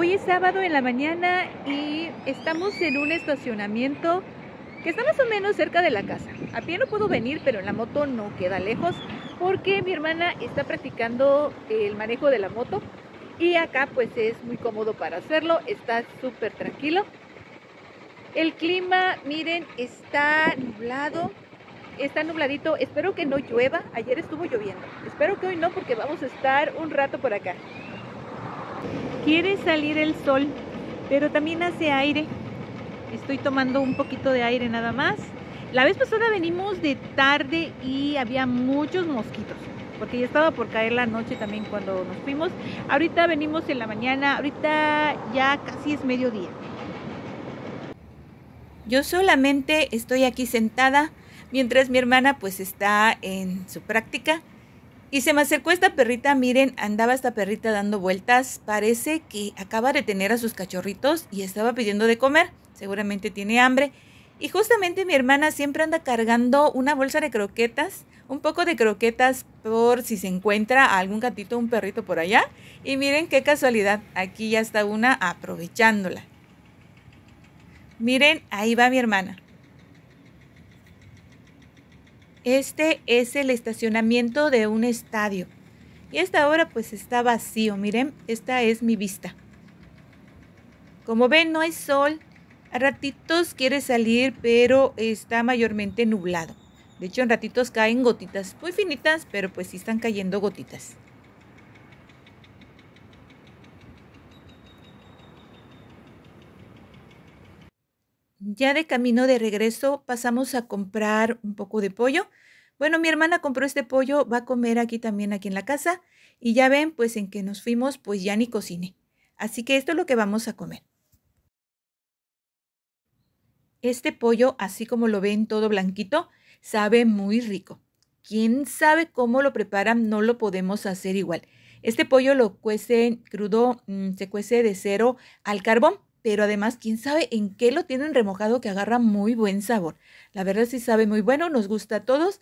Hoy es sábado en la mañana y estamos en un estacionamiento que está más o menos cerca de la casa. A pie no puedo venir, pero en la moto no queda lejos porque mi hermana está practicando el manejo de la moto y acá pues es muy cómodo para hacerlo, está súper tranquilo. El clima, miren, está nublado, está nubladito, espero que no llueva, ayer estuvo lloviendo, espero que hoy no porque vamos a estar un rato por acá quiere salir el sol, pero también hace aire. Estoy tomando un poquito de aire nada más. La vez pasada venimos de tarde y había muchos mosquitos, porque ya estaba por caer la noche también cuando nos fuimos. Ahorita venimos en la mañana, ahorita ya casi es mediodía. Yo solamente estoy aquí sentada mientras mi hermana pues está en su práctica y se me acercó esta perrita, miren, andaba esta perrita dando vueltas, parece que acaba de tener a sus cachorritos y estaba pidiendo de comer, seguramente tiene hambre. Y justamente mi hermana siempre anda cargando una bolsa de croquetas, un poco de croquetas por si se encuentra algún gatito o un perrito por allá. Y miren qué casualidad, aquí ya está una aprovechándola. Miren, ahí va mi hermana. Este es el estacionamiento de un estadio. Y esta ahora pues está vacío. Miren, esta es mi vista. Como ven, no hay sol. A ratitos quiere salir, pero está mayormente nublado. De hecho, en ratitos caen gotitas, muy finitas, pero pues sí están cayendo gotitas. Ya de camino de regreso pasamos a comprar un poco de pollo. Bueno, mi hermana compró este pollo, va a comer aquí también, aquí en la casa. Y ya ven, pues en que nos fuimos, pues ya ni cocine. Así que esto es lo que vamos a comer. Este pollo, así como lo ven todo blanquito, sabe muy rico. Quién sabe cómo lo preparan, no lo podemos hacer igual. Este pollo lo cuece crudo, mm, se cuece de cero al carbón pero además quién sabe en qué lo tienen remojado que agarra muy buen sabor. La verdad sí sabe muy bueno, nos gusta a todos.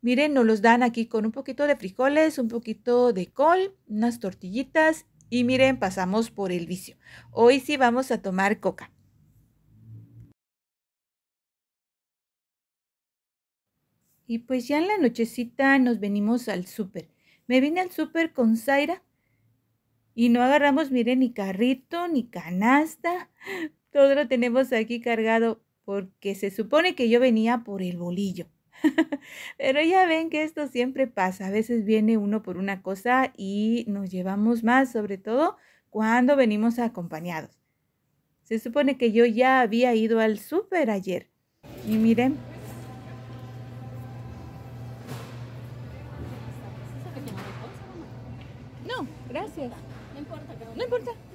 Miren, nos los dan aquí con un poquito de frijoles, un poquito de col, unas tortillitas y miren, pasamos por el vicio. Hoy sí vamos a tomar coca. Y pues ya en la nochecita nos venimos al súper. Me vine al súper con Zaira y no agarramos, miren, ni carrito, ni canasta. Todo lo tenemos aquí cargado porque se supone que yo venía por el bolillo. Pero ya ven que esto siempre pasa. A veces viene uno por una cosa y nos llevamos más, sobre todo cuando venimos acompañados. Se supone que yo ya había ido al súper ayer. Y miren, No importa.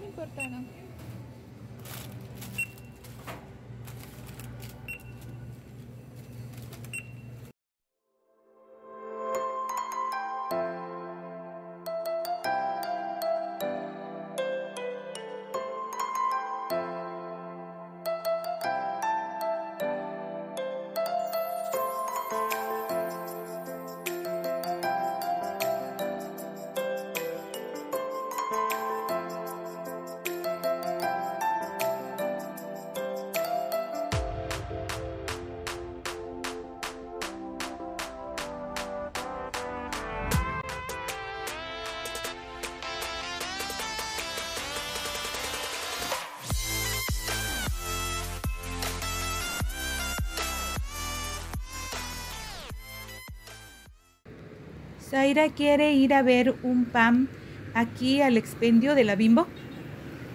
Zaira quiere ir a ver un pan aquí al expendio de la Bimbo.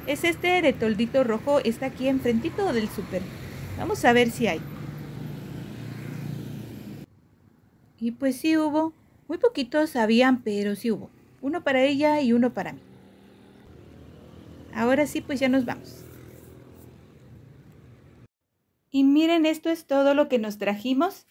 Es este de toldito rojo, está aquí enfrentito del súper. Vamos a ver si hay. Y pues sí hubo. Muy poquitos habían, pero sí hubo. Uno para ella y uno para mí. Ahora sí, pues ya nos vamos. Y miren, esto es todo lo que nos trajimos.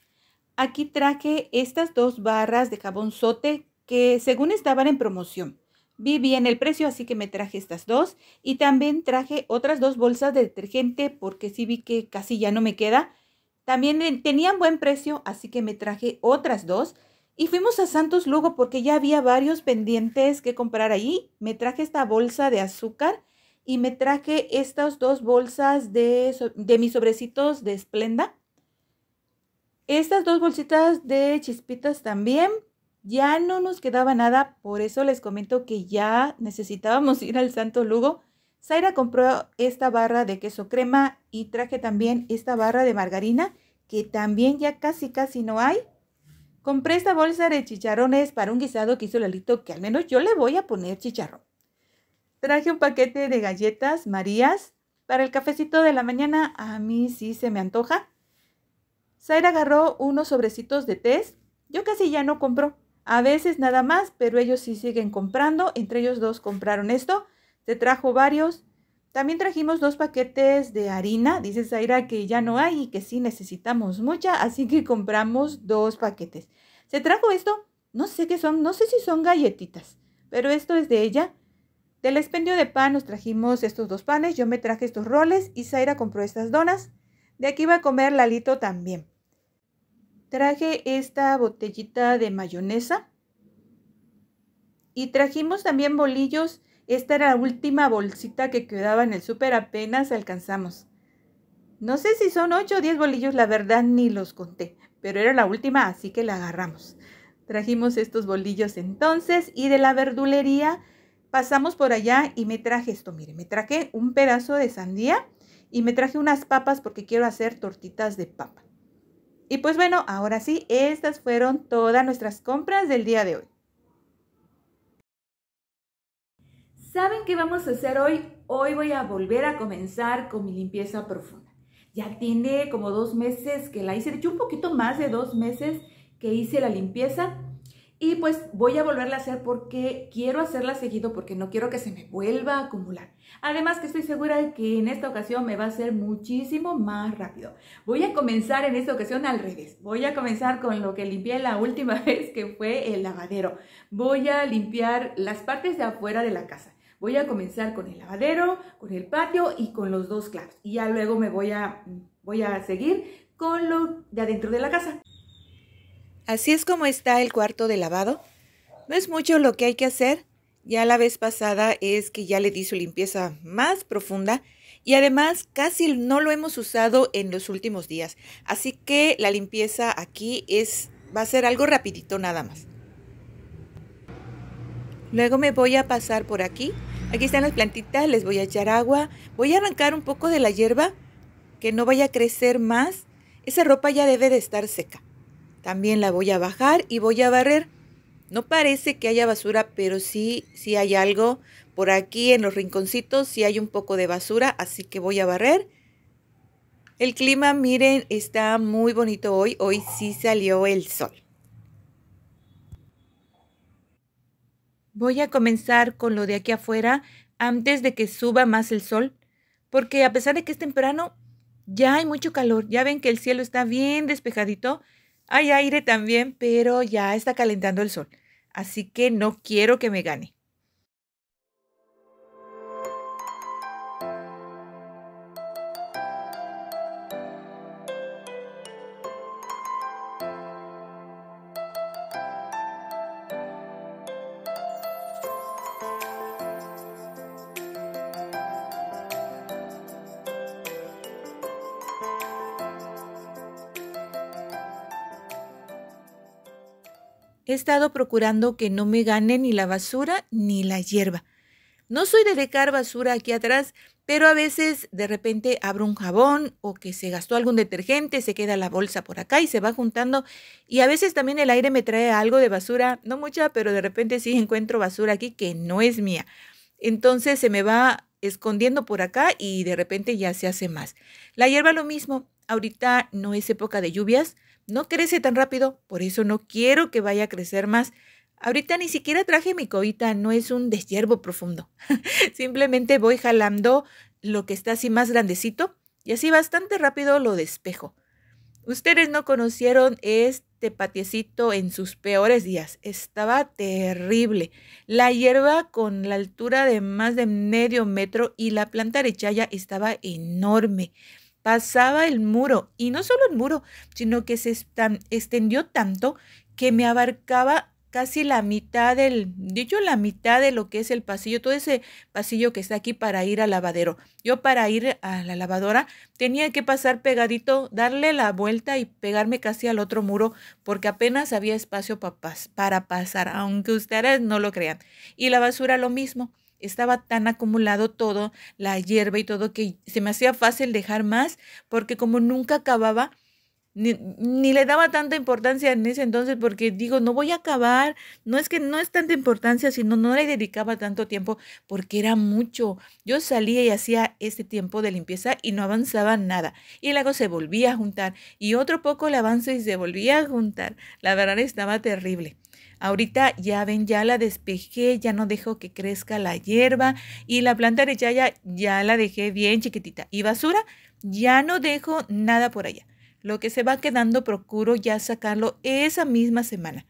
Aquí traje estas dos barras de jabón sote que según estaban en promoción. Vi bien el precio, así que me traje estas dos. Y también traje otras dos bolsas de detergente porque sí vi que casi ya no me queda. También eh, tenían buen precio, así que me traje otras dos. Y fuimos a Santos Lugo porque ya había varios pendientes que comprar ahí. Me traje esta bolsa de azúcar y me traje estas dos bolsas de, de mis sobrecitos de Splenda. Estas dos bolsitas de chispitas también ya no nos quedaba nada, por eso les comento que ya necesitábamos ir al Santo Lugo. Zaira compró esta barra de queso crema y traje también esta barra de margarina que también ya casi casi no hay. Compré esta bolsa de chicharrones para un guisado que hizo Lalito que al menos yo le voy a poner chicharrón. Traje un paquete de galletas Marías para el cafecito de la mañana, a mí sí se me antoja. Zaira agarró unos sobrecitos de test. Yo casi ya no compro. A veces nada más, pero ellos sí siguen comprando. Entre ellos dos compraron esto. Se trajo varios. También trajimos dos paquetes de harina. Dice Zaira que ya no hay y que sí necesitamos mucha, así que compramos dos paquetes. Se trajo esto. No sé qué son, no sé si son galletitas, pero esto es de ella. Del expendio de pan nos trajimos estos dos panes, yo me traje estos roles y Zaira compró estas donas. De aquí va a comer Lalito también. Traje esta botellita de mayonesa. Y trajimos también bolillos. Esta era la última bolsita que quedaba en el súper, apenas alcanzamos. No sé si son 8 o 10 bolillos, la verdad ni los conté, pero era la última, así que la agarramos. Trajimos estos bolillos entonces y de la verdulería pasamos por allá y me traje esto, mire, me traje un pedazo de sandía y me traje unas papas porque quiero hacer tortitas de papa. Y pues bueno, ahora sí, estas fueron todas nuestras compras del día de hoy. ¿Saben qué vamos a hacer hoy? Hoy voy a volver a comenzar con mi limpieza profunda. Ya tiene como dos meses que la hice, de hecho un poquito más de dos meses que hice la limpieza, y pues voy a volverla a hacer porque quiero hacerla seguido porque no quiero que se me vuelva a acumular. Además que estoy segura de que en esta ocasión me va a ser muchísimo más rápido. Voy a comenzar en esta ocasión al revés. Voy a comenzar con lo que limpié la última vez que fue el lavadero. Voy a limpiar las partes de afuera de la casa. Voy a comenzar con el lavadero, con el patio y con los dos clavos. Y ya luego me voy a, voy a seguir con lo de adentro de la casa. Así es como está el cuarto de lavado. No es mucho lo que hay que hacer. Ya la vez pasada es que ya le di su limpieza más profunda y además casi no lo hemos usado en los últimos días. Así que la limpieza aquí es va a ser algo rapidito nada más. Luego me voy a pasar por aquí. Aquí están las plantitas, les voy a echar agua. Voy a arrancar un poco de la hierba que no vaya a crecer más. Esa ropa ya debe de estar seca. También la voy a bajar y voy a barrer. No parece que haya basura, pero sí, sí hay algo. Por aquí en los rinconcitos sí hay un poco de basura, así que voy a barrer. El clima, miren, está muy bonito hoy. Hoy sí salió el sol. Voy a comenzar con lo de aquí afuera antes de que suba más el sol, porque a pesar de que es temprano, ya hay mucho calor. Ya ven que el cielo está bien despejadito, hay aire también, pero ya está calentando el sol, así que no quiero que me gane. estado procurando que no me gane ni la basura ni la hierba. No soy de dejar basura aquí atrás, pero a veces de repente abro un jabón o que se gastó algún detergente, se queda la bolsa por acá y se va juntando. Y a veces también el aire me trae algo de basura, no mucha, pero de repente sí encuentro basura aquí que no es mía. Entonces se me va escondiendo por acá y de repente ya se hace más. La hierba lo mismo, ahorita no es época de lluvias, no crece tan rápido, por eso no quiero que vaya a crecer más. Ahorita ni siquiera traje mi covita, no es un deshiervo profundo. Simplemente voy jalando lo que está así más grandecito y así bastante rápido lo despejo. Ustedes no conocieron este patiecito en sus peores días. Estaba terrible. La hierba con la altura de más de medio metro y la planta de estaba enorme pasaba el muro, y no solo el muro, sino que se extendió tanto que me abarcaba casi la mitad del, dicho la mitad de lo que es el pasillo, todo ese pasillo que está aquí para ir al lavadero. Yo para ir a la lavadora tenía que pasar pegadito, darle la vuelta y pegarme casi al otro muro porque apenas había espacio para, para pasar, aunque ustedes no lo crean. Y la basura lo mismo estaba tan acumulado todo, la hierba y todo, que se me hacía fácil dejar más, porque como nunca acababa, ni, le daba tanta importancia en ese entonces porque digo, no voy a acabar, no es que no es tanta importancia, sino no le dedicaba tanto tiempo porque era mucho. Yo salía y hacía este tiempo de limpieza y no avanzaba nada. Y luego se volvía a juntar y otro poco le avance y se volvía a juntar. La verdad estaba terrible. Ahorita ya ven, ya la despejé, ya no dejo que crezca la hierba y la planta de chaya ya la dejé bien chiquitita. Y basura, ya no dejo nada por allá. Lo que se va quedando procuro ya sacarlo esa misma semana.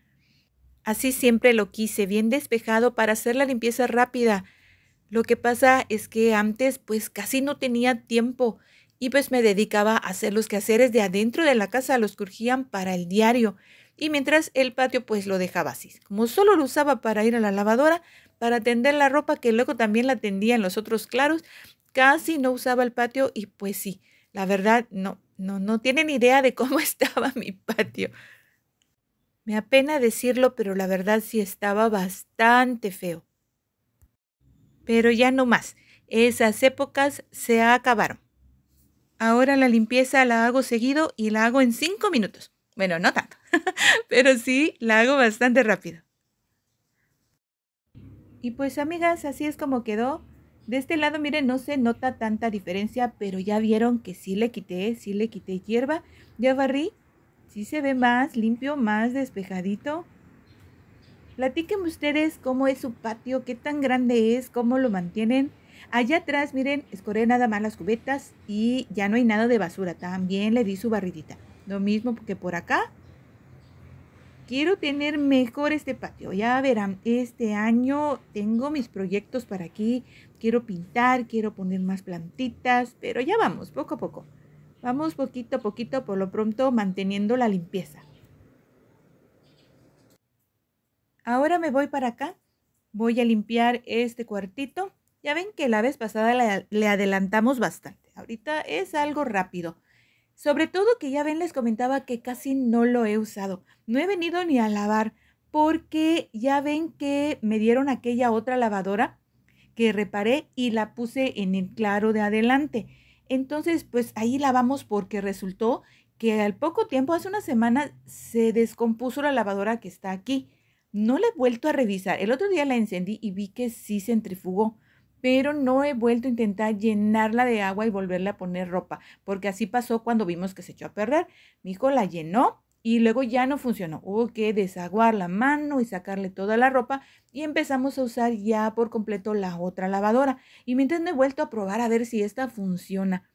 Así siempre lo quise, bien despejado para hacer la limpieza rápida. Lo que pasa es que antes pues casi no tenía tiempo y pues me dedicaba a hacer los quehaceres de adentro de la casa, los curgían para el diario, y mientras el patio pues lo dejaba así. Como solo lo usaba para ir a la lavadora, para tender la ropa que luego también la tendía en los otros claros, casi no usaba el patio y pues sí, la verdad no, no, no tienen idea de cómo estaba mi patio. Me apena decirlo, pero la verdad sí estaba bastante feo. Pero ya no más, esas épocas se acabaron. Ahora la limpieza la hago seguido y la hago en 5 minutos. Bueno, no tanto, pero sí la hago bastante rápido. Y pues amigas, así es como quedó. De este lado, miren, no se nota tanta diferencia, pero ya vieron que sí le quité, sí le quité hierba. Ya barrí, sí se ve más limpio, más despejadito. Platíquenme ustedes cómo es su patio, qué tan grande es, cómo lo mantienen. Allá atrás, miren, escoré nada más las cubetas y ya no hay nada de basura. También le di su barridita. Lo mismo que por acá. Quiero tener mejor este patio. Ya verán, este año tengo mis proyectos para aquí. Quiero pintar, quiero poner más plantitas, pero ya vamos, poco a poco. Vamos poquito a poquito, por lo pronto manteniendo la limpieza. Ahora me voy para acá. Voy a limpiar este cuartito ya ven que la vez pasada le, adelantamos bastante. Ahorita es algo rápido. Sobre todo que ya ven, les comentaba que casi no lo he usado. No he venido ni a lavar porque ya ven que me dieron aquella otra lavadora que reparé y la puse en el claro de adelante. Entonces, pues ahí lavamos porque resultó que al poco tiempo, hace una semana, se descompuso la lavadora que está aquí. No la he vuelto a revisar. El otro día la encendí y vi que sí centrifugó pero no he vuelto a intentar llenarla de agua y volverle a poner ropa, porque así pasó cuando vimos que se echó a perder. Mi hijo la llenó y luego ya no funcionó. Hubo que desaguar la mano y sacarle toda la ropa y empezamos a usar ya por completo la otra lavadora. Y mientras no he vuelto a probar a ver si esta funciona.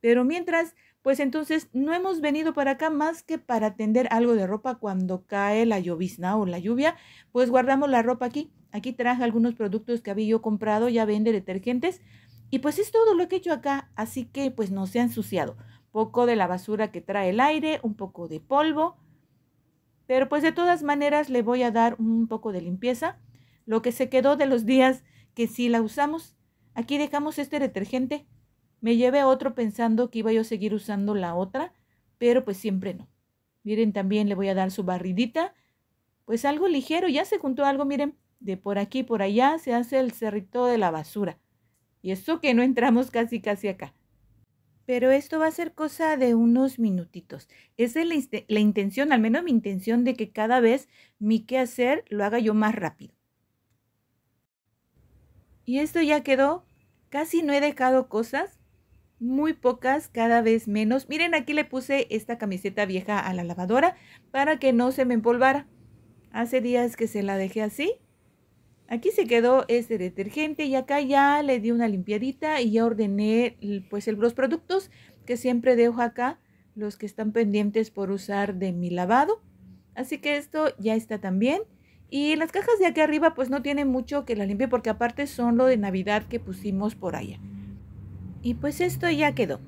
Pero mientras pues entonces no hemos venido para acá más que para tender algo de ropa cuando cae la llovizna o la lluvia, pues guardamos la ropa aquí. Aquí traje algunos productos que había yo comprado, ya vende detergentes. Y pues es todo lo que he hecho acá, así que pues no se ha ensuciado. Poco de la basura que trae el aire, un poco de polvo. Pero pues de todas maneras le voy a dar un poco de limpieza. Lo que se quedó de los días que sí la usamos. Aquí dejamos este detergente me llevé a otro pensando que iba yo a seguir usando la otra, pero pues siempre no. Miren, también le voy a dar su barridita, pues algo ligero, ya se juntó algo, miren, de por aquí, por allá, se hace el cerrito de la basura. Y eso que no entramos casi, casi acá. Pero esto va a ser cosa de unos minutitos. Esa es la, la intención, al menos mi intención, de que cada vez mi quehacer lo haga yo más rápido. Y esto ya quedó. Casi no he dejado cosas muy pocas, cada vez menos. Miren, aquí le puse esta camiseta vieja a la lavadora para que no se me empolvara. Hace días que se la dejé así. Aquí se quedó este detergente y acá ya le di una limpiadita y ya ordené pues los productos que siempre dejo acá, los que están pendientes por usar de mi lavado. Así que esto ya está también. Y las cajas de aquí arriba pues no tienen mucho que la limpie porque aparte son lo de Navidad que pusimos por allá. Y pues esto ya quedó.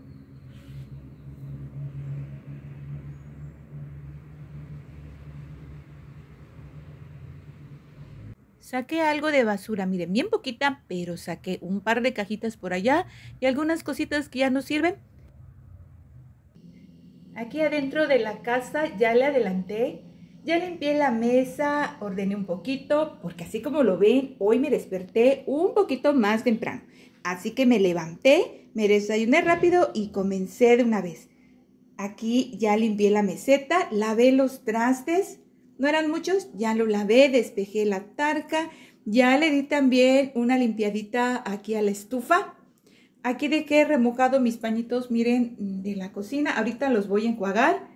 Saqué algo de basura, miren, bien poquita, pero saqué un par de cajitas por allá y algunas cositas que ya no sirven. Aquí adentro de la casa ya le adelanté, ya limpié la mesa, ordené un poquito, porque así como lo ven, hoy me desperté un poquito más temprano. Así que me levanté me desayuné rápido y comencé de una vez. Aquí ya limpié la meseta, lavé los trastes, no eran muchos, ya lo lavé, despejé la tarca, ya le di también una limpiadita aquí a la estufa. Aquí de he remojado mis pañitos, miren, de la cocina. Ahorita los voy a enjuagar.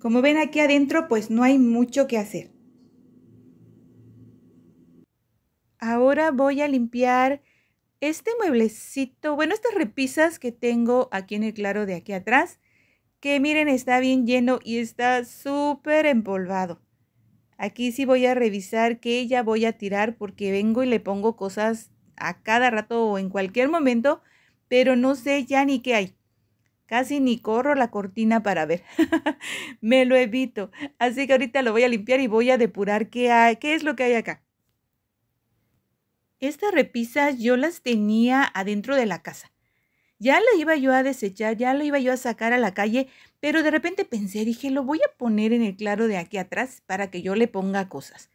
Como ven aquí adentro, pues no hay mucho que hacer. Ahora voy a limpiar este mueblecito, bueno, estas repisas que tengo aquí en el claro de aquí atrás, que miren, está bien lleno y está súper empolvado. Aquí sí voy a revisar que ya voy a tirar porque vengo y le pongo cosas a cada rato o en cualquier momento, pero no sé ya ni qué hay. Casi ni corro la cortina para ver. Me lo evito. Así que ahorita lo voy a limpiar y voy a depurar qué, hay, qué es lo que hay acá. Estas repisas yo las tenía adentro de la casa. Ya la iba yo a desechar, ya lo iba yo a sacar a la calle, pero de repente pensé, dije, lo voy a poner en el claro de aquí atrás para que yo le ponga cosas.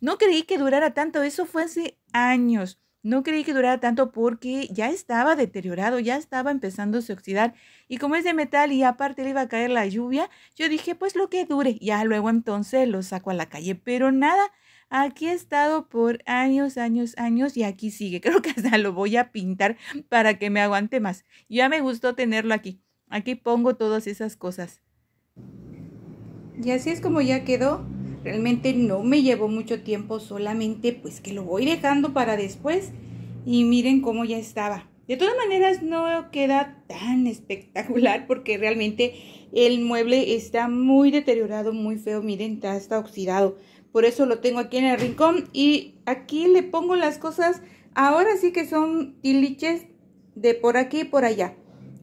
No creí que durara tanto, eso fue hace años. No creí que durara tanto porque ya estaba deteriorado, ya estaba empezando a oxidar. Y como es de metal y aparte le iba a caer la lluvia, yo dije, pues lo que dure. Ya luego entonces lo saco a la calle. Pero nada, Aquí he estado por años, años, años y aquí sigue. Creo que hasta lo voy a pintar para que me aguante más. Ya me gustó tenerlo aquí. Aquí pongo todas esas cosas. Y así es como ya quedó. Realmente no me llevó mucho tiempo, solamente pues que lo voy dejando para después. Y miren cómo ya estaba. De todas maneras no queda tan espectacular porque realmente el mueble está muy deteriorado, muy feo. Miren, está, está oxidado por eso lo tengo aquí en el rincón y aquí le pongo las cosas ahora sí que son tiliches de por aquí y por allá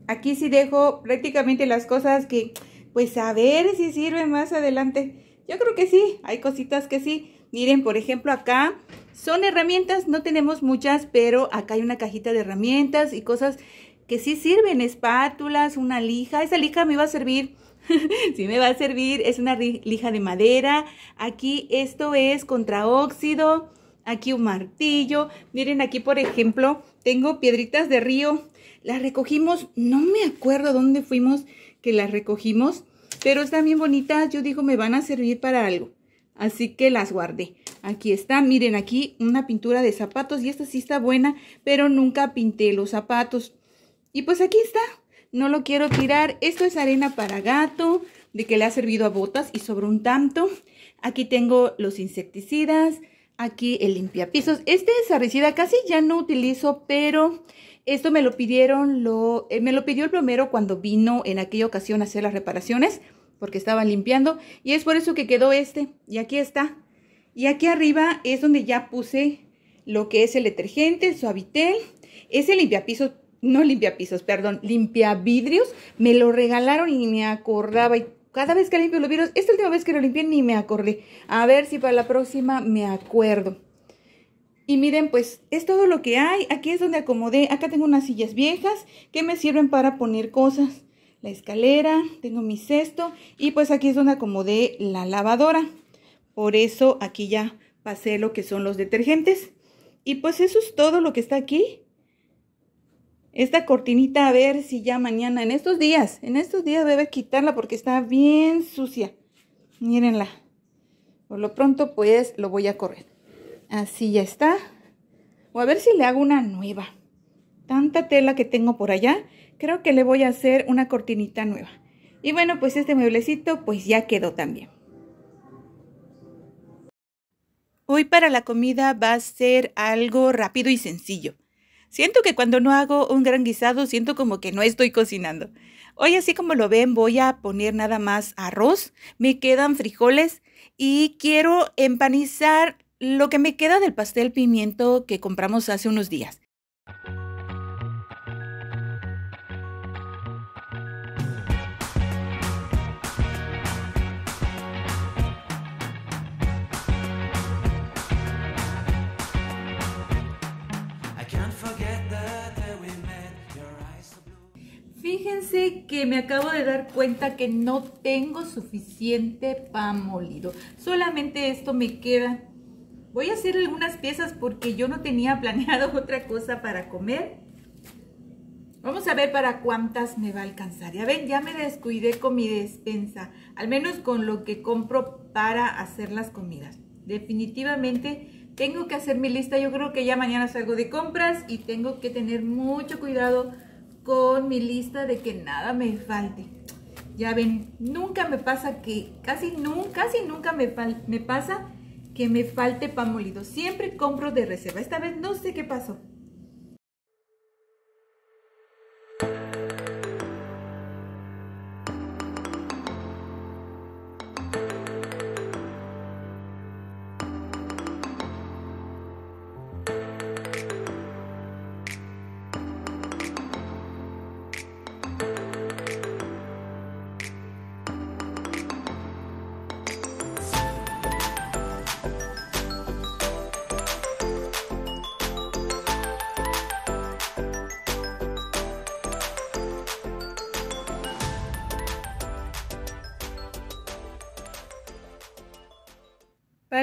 aquí sí dejo prácticamente las cosas que pues a ver si sirven más adelante yo creo que sí hay cositas que sí miren por ejemplo acá son herramientas no tenemos muchas pero acá hay una cajita de herramientas y cosas que sí sirven espátulas una lija esa lija me iba a servir si me va a servir. Es una lija de madera. Aquí esto es contraóxido. Aquí un martillo. Miren, aquí por ejemplo tengo piedritas de río. Las recogimos, no me acuerdo dónde fuimos que las recogimos, pero están bien bonitas. Yo digo, me van a servir para algo. Así que las guardé. Aquí está. miren, aquí una pintura de zapatos y esta sí está buena, pero nunca pinté los zapatos. Y pues aquí está, no lo quiero tirar. Esto es arena para gato, de que le ha servido a botas y sobre un tanto. Aquí tengo los insecticidas, aquí el limpiapisos. Este arrecida. casi ya no utilizo, pero esto me lo pidieron, eh, me lo pidió el plomero cuando vino en aquella ocasión a hacer las reparaciones, porque estaban limpiando, y es por eso que quedó este, y aquí está. Y aquí arriba es donde ya puse lo que es el detergente, el suavitel, ese limpiapisos no limpia pisos, perdón, limpia vidrios, me lo regalaron y me acordaba y cada vez que limpio los vidrios, esta última vez que lo limpié ni me acordé. A ver si para la próxima me acuerdo. Y miren, pues es todo lo que hay. Aquí es donde acomodé. Acá tengo unas sillas viejas que me sirven para poner cosas. La escalera, tengo mi cesto y pues aquí es donde acomodé la lavadora. Por eso aquí ya pasé lo que son los detergentes. Y pues eso es todo lo que está aquí esta cortinita a ver si ya mañana, en estos días, en estos días debe quitarla porque está bien sucia. Mírenla. Por lo pronto, pues, lo voy a correr. Así ya está. O a ver si le hago una nueva. Tanta tela que tengo por allá, creo que le voy a hacer una cortinita nueva. Y bueno, pues este mueblecito, pues ya quedó también. Hoy para la comida va a ser algo rápido y sencillo. Siento que cuando no hago un gran guisado, siento como que no estoy cocinando. Hoy así como lo ven, voy a poner nada más arroz, me quedan frijoles y quiero empanizar lo que me queda del pastel pimiento que compramos hace unos días. Fíjense que me acabo de dar cuenta que no tengo suficiente pan molido. Solamente esto me queda. Voy a hacer algunas piezas porque yo no tenía planeado otra cosa para comer. Vamos a ver para cuántas me va a alcanzar. Ya ven, ya me descuidé con mi despensa. Al menos con lo que compro para hacer las comidas. Definitivamente tengo que hacer mi lista. Yo creo que ya mañana salgo de compras y tengo que tener mucho cuidado con mi lista de que nada me falte. Ya ven, nunca me pasa que, casi nunca, casi nunca me, me pasa que me falte pan molido. Siempre compro de reserva. Esta vez no sé qué pasó.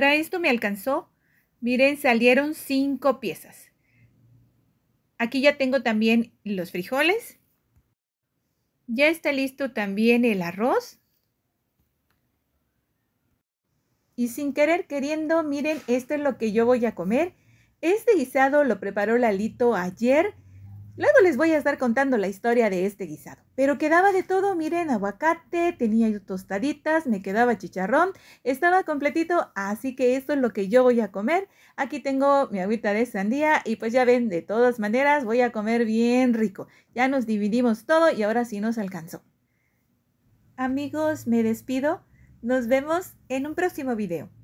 Para esto me alcanzó, miren, salieron cinco piezas. Aquí ya tengo también los frijoles. Ya está listo también el arroz. Y sin querer queriendo, miren, esto es lo que yo voy a comer. Este guisado lo preparó Lalito ayer Luego les voy a estar contando la historia de este guisado. Pero quedaba de todo, miren, aguacate, tenía yo tostaditas, me quedaba chicharrón, estaba completito, así que esto es lo que yo voy a comer. Aquí tengo mi agüita de sandía y pues ya ven, de todas maneras voy a comer bien rico. Ya nos dividimos todo y ahora sí nos alcanzó. Amigos, me despido. Nos vemos en un próximo video.